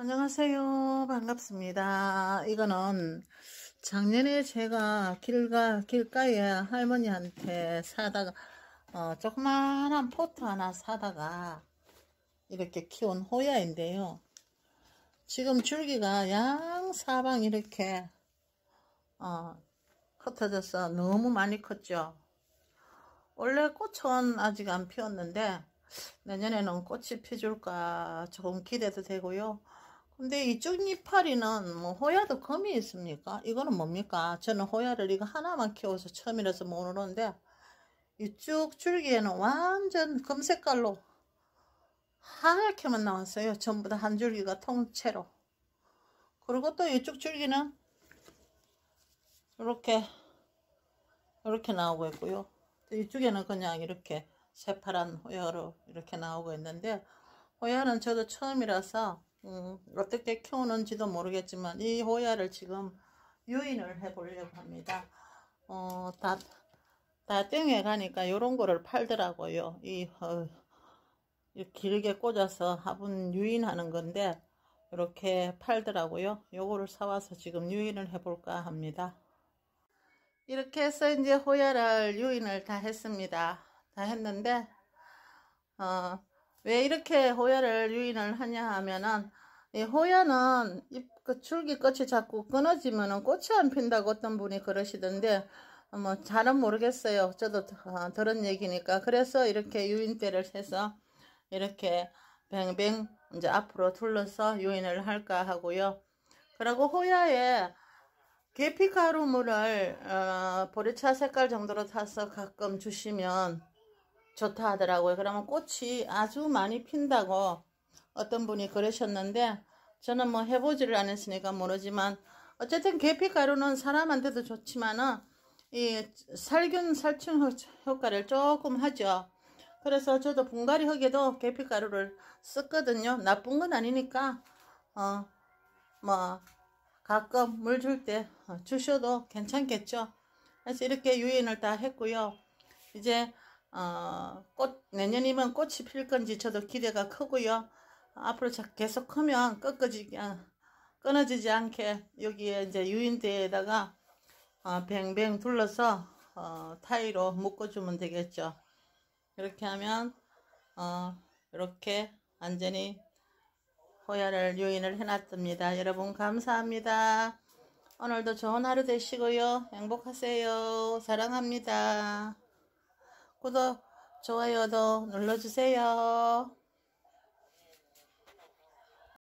안녕하세요 반갑습니다 이거는 작년에 제가 길가, 길가에 할머니한테 사다가 어, 조그만한 포트 하나 사다가 이렇게 키운 호야인데요 지금 줄기가 양사방 이렇게 어, 흩어져서 너무 많이 컸죠 원래 꽃은 아직 안 피웠는데 내년에는 꽃이 피줄까 조금 기대도 되고요 근데 이쪽이파리는뭐 호야도 금이 있습니까? 이거는 뭡니까? 저는 호야를 이거 하나만 키워서 처음이라서 모르는데 이쪽 줄기에는 완전 금 색깔로 하얗게만 나왔어요. 전부 다 한 줄기가 통째로. 그리고 또 이쪽 줄기는 이렇게 이렇게 나오고 있고요. 이쪽에는 그냥 이렇게 새파란 호야로 이렇게 나오고 있는데 호야는 저도 처음이라서 음, 어떻게 키우는지도 모르겠지만 이 호야를 지금 유인을 해 보려고 합니다. 어, 다, 다 땡에 가니까 이런 거를 팔더라고요. 이, 어, 길게 꽂아서 화분 유인하는 건데 이렇게 팔더라고요. 요거를 사와서 지금 유인을 해볼까 합니다. 이렇게 해서 이제 호야를 유인을 다 했습니다. 다 했는데 어, 왜 이렇게 호야를 유인을 하냐 하면은 이 호야는 잎, 그 줄기 끝이 자꾸 끊어지면은 꽃이 안 핀다고 어떤 분이 그러시던데 뭐 잘은 모르겠어요. 저도 아, 들은 얘기니까 그래서 이렇게 유인대를 해서 이렇게 뱅뱅 이제 앞으로 둘러서 유인을 할까 하고요. 그리고 호야에 계피가루물을 어, 보리차 색깔 정도로 타서 가끔 주시면 좋다 하더라고요. 그러면 꽃이 아주 많이 핀다고 어떤 분이 그러셨는데 저는 뭐 해보지를 않았으니까 모르지만 어쨌든 계피가루는 사람한테도 좋지만은 이 살균 살충 효과를 조금 하죠. 그래서 저도 분갈이 흙에도 계피가루를 썼거든요. 나쁜 건 아니니까 어뭐 가끔 물 줄때 어, 주셔도 괜찮겠죠. 그래서 이렇게 유인을 다 했고요. 이제 어, 꽃 내년이면 꽃이 필 건지 저도 기대가 크고요. 앞으로 계속 크면 꺾어지 어, 끊어지지 않게 여기에 이제 유인대에다가 어, 뱅뱅 둘러서 어, 타이로 묶어주면 되겠죠. 이렇게 하면 어, 이렇게 완전히 호야를 유인을 해놨습니다. 여러분 감사합니다. 오늘도 좋은 하루 되시고요. 행복하세요. 사랑합니다. 구독, 좋아요도 눌러주세요.